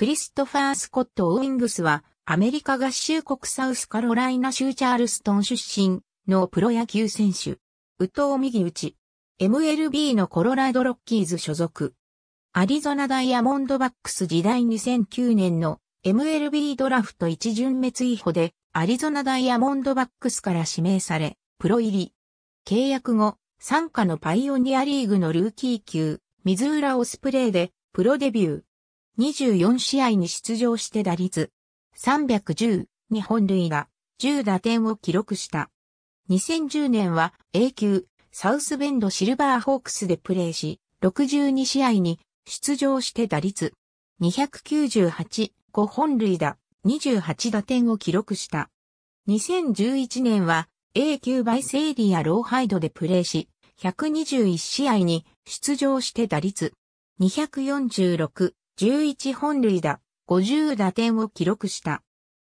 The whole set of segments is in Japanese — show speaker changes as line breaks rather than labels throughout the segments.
クリストファー・スコット・オウィングスは、アメリカ合衆国サウスカロライナ州チャールストン出身のプロ野球選手。右藤右打 MLB のコロラドロッキーズ所属。アリゾナダイヤモンドバックス時代2009年の MLB ドラフト一巡滅違法でアリゾナダイヤモンドバックスから指名され、プロ入り。契約後、参加のパイオニアリーグのルーキー級、ミズーラオスプレイでプロデビュー。24試合に出場して打率310に本類が10打点を記録した。2010年は A 級サウスベンドシルバーホークスでプレーし、62試合に出場して打率298、5本類打、28打点を記録した。2011年は A 級バイセーリアローハイドでプレーし、121試合に出場して打率246、11本塁打、50打点を記録した。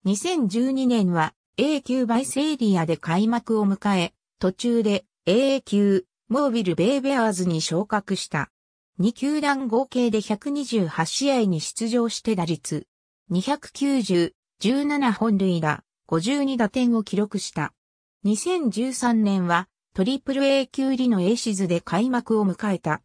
2012年は A 級バイセイリアで開幕を迎え、途中で A 級モービルベイベアーズに昇格した。2球団合計で128試合に出場して打率290、17本塁打、52打点を記録した。2013年はトリプル A 級入りのエシズで開幕を迎えた。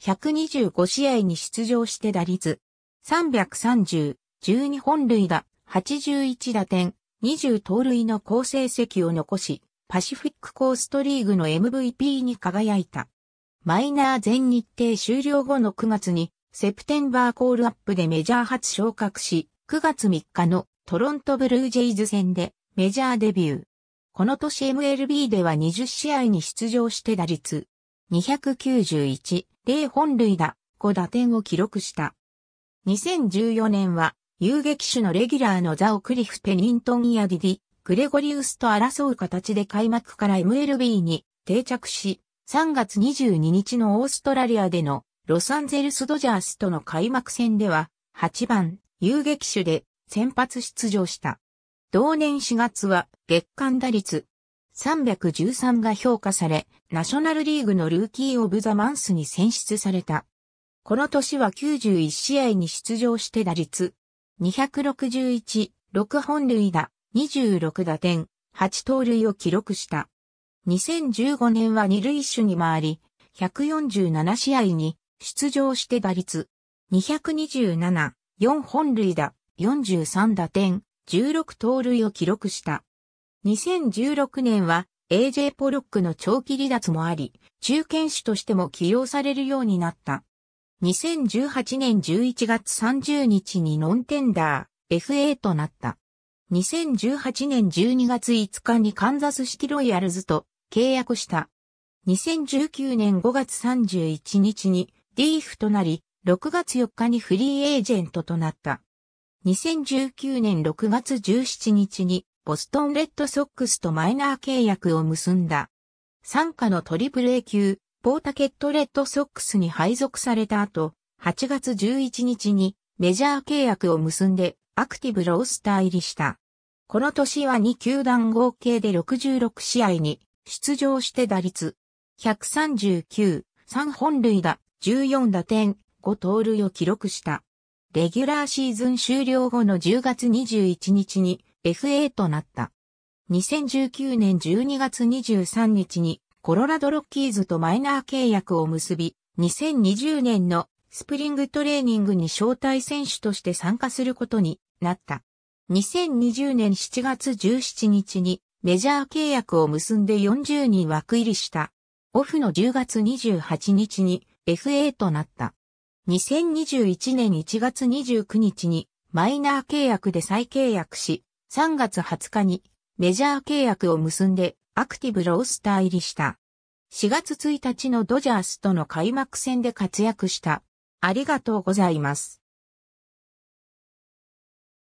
125試合に出場して打率、330、12本塁打、81打点、20盗塁の好成績を残し、パシフィックコーストリーグの MVP に輝いた。マイナー全日程終了後の9月に、セプテンバーコールアップでメジャー初昇格し、9月3日のトロントブルージェイズ戦でメジャーデビュー。この年 MLB では20試合に出場して打率291、平本塁打、5打点を記録した。2014年は、遊撃手のレギュラーのザオクリフ・ペニントンアディディ、グレゴリウスと争う形で開幕から MLB に定着し、3月22日のオーストラリアでのロサンゼルスドジャースとの開幕戦では、8番、遊撃手で先発出場した。同年4月は月間打率313が評価され、ナショナルリーグのルーキー・オブ・ザ・マンスに選出された。この年は91試合に出場して打率261、6本塁打、26打点、8盗塁を記録した。2015年は二塁手に回り、147試合に出場して打率227、4本塁打、43打点、16盗塁を記録した。2016年は AJ ポロックの長期離脱もあり、中堅手としても起用されるようになった。2018年11月30日にノンテンダー、FA となった。2018年12月5日にカンザスシティロイヤルズと契約した。2019年5月31日にィーフとなり、6月4日にフリーエージェントとなった。2019年6月17日にボストンレッドソックスとマイナー契約を結んだ。参加のトリプル A 級、ポータケットレッドソックスに配属された後、8月11日にメジャー契約を結んでアクティブロースター入りした。この年は2球団合計で66試合に出場して打率139、3本塁打、14打点、5盗塁を記録した。レギュラーシーズン終了後の10月21日に FA となった。2019年12月23日にコロラドロッキーズとマイナー契約を結び、2020年のスプリングトレーニングに招待選手として参加することになった。2020年7月17日にメジャー契約を結んで40人枠入りした。オフの10月28日に FA となった。2021年1月29日にマイナー契約で再契約し、3月20日にメジャー契約を結んでアクティブロースター入りした。4月1日のドジャースとの開幕戦で活躍した。ありがとうございます。